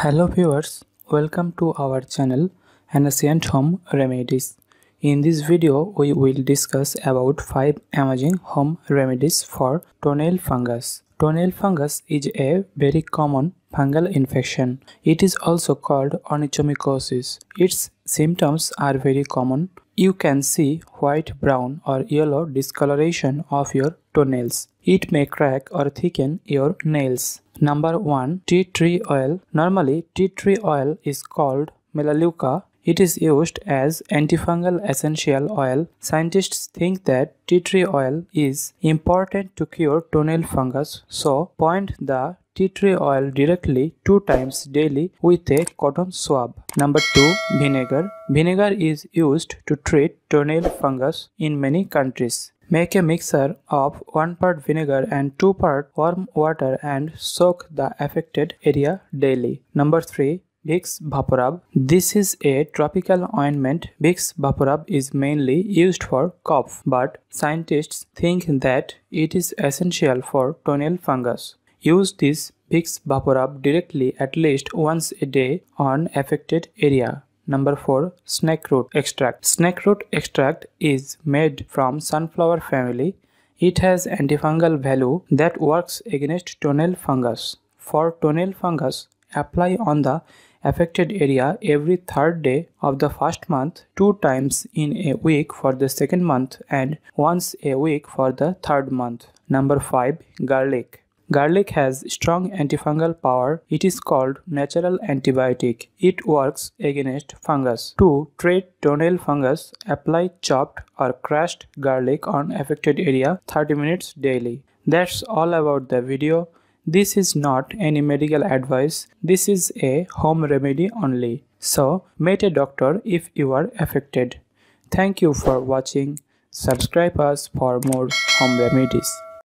Hello viewers, welcome to our channel Ancient Home Remedies. In this video, we will discuss about 5 emerging home remedies for toenail fungus. Toenail fungus is a very common fungal infection. It is also called onychomycosis. Its symptoms are very common. You can see white, brown or yellow discoloration of your toenails. It may crack or thicken your nails. Number 1. Tea tree oil. Normally, tea tree oil is called melaleuca. It is used as antifungal essential oil. Scientists think that tea tree oil is important to cure toenail fungus, so point the tea tree oil directly two times daily with a cotton swab. Number 2. Vinegar. Vinegar is used to treat toenail fungus in many countries. Make a mixture of 1 part vinegar and 2 part warm water and soak the affected area daily. Number 3. Vicks Vaporub. This is a tropical ointment. Vicks Vaporub is mainly used for cough, but scientists think that it is essential for tonal fungus. Use this Vicks Vaporub directly at least once a day on affected area. Number 4. Snake root extract. Snake root extract is made from sunflower family. It has antifungal value that works against toenail fungus. For toenail fungus, apply on the affected area every third day of the first month, two times in a week for the second month and once a week for the third month. Number 5. Garlic. Garlic has strong antifungal power. It is called natural antibiotic. It works against fungus. To treat toenail fungus, apply chopped or crushed garlic on affected area 30 minutes daily. That's all about the video. This is not any medical advice. This is a home remedy only. So, meet a doctor if you are affected. Thank you for watching. Subscribe us for more home remedies.